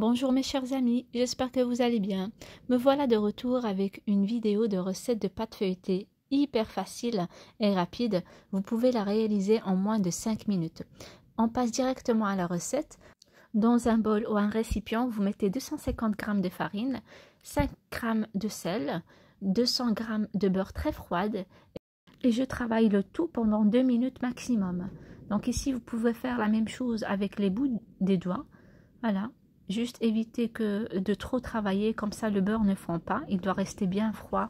Bonjour mes chers amis, j'espère que vous allez bien. Me voilà de retour avec une vidéo de recette de pâte feuilletée hyper facile et rapide. Vous pouvez la réaliser en moins de 5 minutes. On passe directement à la recette. Dans un bol ou un récipient, vous mettez 250 g de farine, 5 g de sel, 200 g de beurre très froide et je travaille le tout pendant 2 minutes maximum. Donc ici, vous pouvez faire la même chose avec les bouts des doigts. Voilà, Juste éviter que de trop travailler, comme ça le beurre ne fond pas, il doit rester bien froid.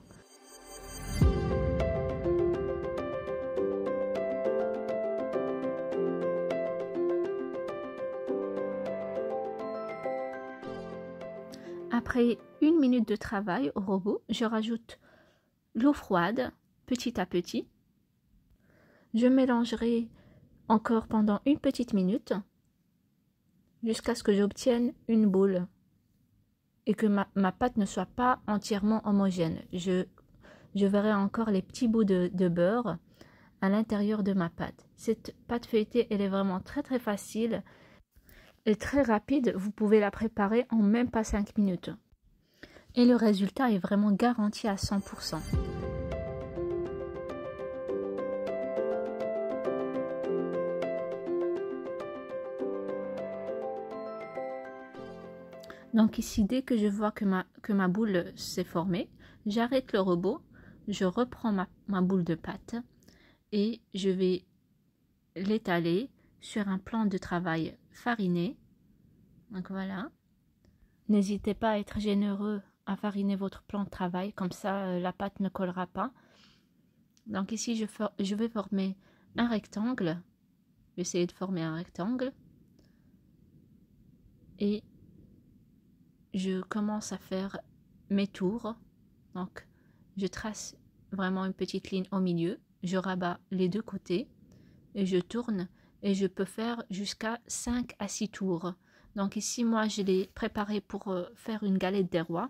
Après une minute de travail au robot, je rajoute l'eau froide petit à petit. Je mélangerai encore pendant une petite minute jusqu'à ce que j'obtienne une boule et que ma, pâte ne soit pas entièrement homogène. Je, verrai encore les petits bouts de, de beurre à l'intérieur de ma pâte. Cette pâte feuilletée, elle est vraiment très très facile et très rapide. Vous pouvez la préparer en même pas 5 minutes. Et le résultat est vraiment garanti à 100%. Donc ici, dès que je vois que ma, que ma boule s'est formée, j'arrête le robot, je reprends ma, boule de pâte et je vais l'étaler sur un plan de travail fariné. Donc voilà. N'hésitez pas à être généreux à fariner votre plan de travail, comme ça euh, la pâte ne collera pas. Donc ici, je, je vais former un rectangle. J'essaie de former un rectangle. Et je commence à faire mes tours. Donc, je trace vraiment une petite ligne au milieu, je rabats les deux côtés et je tourne et je peux faire jusqu'à 5 à 6 tours. Donc ici, moi, je l'ai préparé pour euh, faire une galette des rois.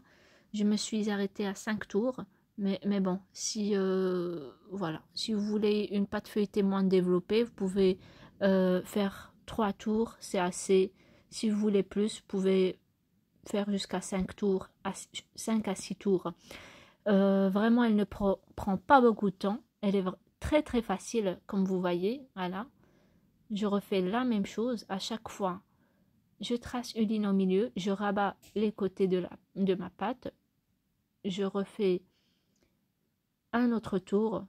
Je me suis arrêtée à 5 tours. Mais, mais bon, si, euh, voilà, si vous voulez une pâte feuilletée moins développée, vous pouvez euh, faire 3 tours, c'est assez. Si vous voulez plus, vous pouvez faire jusqu'à 5 tours, à 5 à 6 tours. Euh, vraiment, elle ne prend pas beaucoup de temps. Elle est très très facile, comme vous voyez. Voilà. Je refais la même chose à chaque fois. Je trace une ligne au milieu, je rabats les côtés de, la, de ma pâte. Je refais un autre tour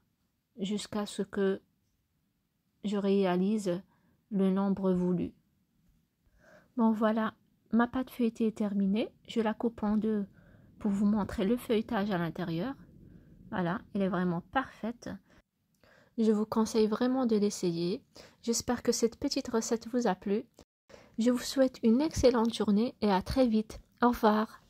jusqu'à ce que je réalise le nombre voulu. Bon voilà, ma pâte feuilletée est terminée. Je la coupe en deux pour vous montrer le feuilletage à l'intérieur. Voilà, elle est vraiment parfaite. Je vous conseille vraiment de l'essayer. J'espère que cette petite recette vous a plu. Je vous souhaite une excellente journée et à très vite. Au revoir.